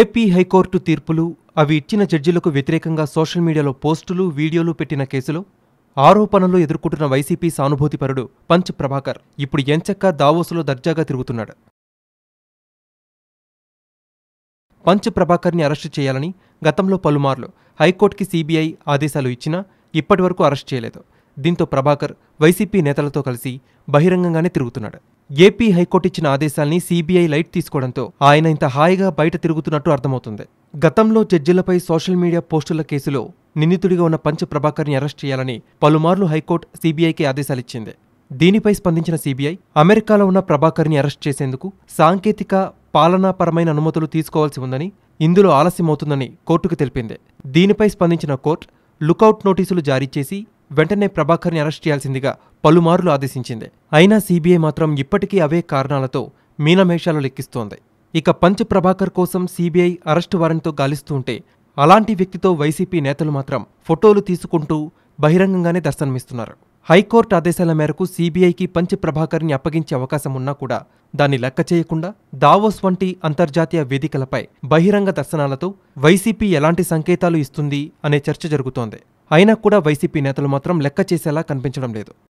AP high court తీర్పులు అవి ఇచ్చిన జడ్జిలకు వ్యతిరేకంగా సోషల్ మీడియాలో పోస్టులు వీడియోలు పెట్టిన కేసులో ఆరోపణలు ఎదుర్కొంటున్న వైసీపీ సానుభూతిపరుడు పంచ్ ప్రభాకర్ ఇప్పుడు ఎంచక్క దావోసులో దర్జాగా తిరుగుతున్నాడు పంచ్ ప్రభాకర్ని అరెస్టు చేయాలని గతంలో పలుమార్లు హైకోర్టుకి సీబీఐ ఆదేశాలు ఇచ్చినా ఇప్పటివరకు అరెస్ట్ చేయలేదు దీంతో ప్రభాకర్ వైసీపీ నేతలతో కలిసి బహిరంగంగానే తిరుగుతున్నాడు ఏపీ హైకోర్టు ఇచ్చిన ఆదేశాల్ని సీబీఐ లైట్ తీసుకోవడంతో ఆయన ఇంత హాయిగా బయట తిరుగుతున్నట్టు అర్థమవుతుంది గతంలో జడ్జిలపై సోషల్ మీడియా పోస్టుల కేసులో నిందితుడిగా ఉన్న పంచ ప్రభాకర్ని అరెస్ట్ చేయాలని పలుమార్లు హైకోర్టు సీబీఐకి ఆదేశాలిచ్చింది దీనిపై స్పందించిన సీబీఐ అమెరికాలో ఉన్న ప్రభాకర్ని అరెస్ట్ చేసేందుకు సాంకేతిక పాలనాపరమైన అనుమతులు తీసుకోవాల్సి ఉందని ఇందులో ఆలస్యమవుతుందని కోర్టుకు తెలిపింది దీనిపై స్పందించిన కోర్టు లుకౌట్ నోటీసులు జారీ చేసి వెంటనే ప్రభాకర్ని అరెస్ట్ చేయాల్సిందిగా పలుమార్లు ఆదేశించింది అయినా సీబీఐ మాత్రం ఇప్పటికీ అవే కారణాలతో మీనమేషాలు లెక్కిస్తోంది ఇక పంచ్ ప్రభాకర్ కోసం సీబీఐ అరెస్టు వారెంట్తో గాలిస్తూ ఉంటే అలాంటి వ్యక్తితో వైసీపీ నేతలు మాత్రం ఫోటోలు తీసుకుంటూ బహిరంగంగానే దర్శనమిస్తున్నారు హైకోర్టు ఆదేశాల మేరకు సీబీఐకి ప్రభాకర్ ప్రభాకర్ని అప్పగించే అవకాశం ఉన్నా కూడా దాన్ని లెక్క చేయకుండా దావోస్ వంటి అంతర్జాతీయ వేదికలపై బహిరంగ దర్శనాలతో వైసీపీ ఎలాంటి సంకేతాలు ఇస్తుంది అనే చర్చ జరుగుతోంది అయినా కూడా వైసీపీ నేతలు మాత్రం లెక్క చేసేలా కనిపించడం లేదు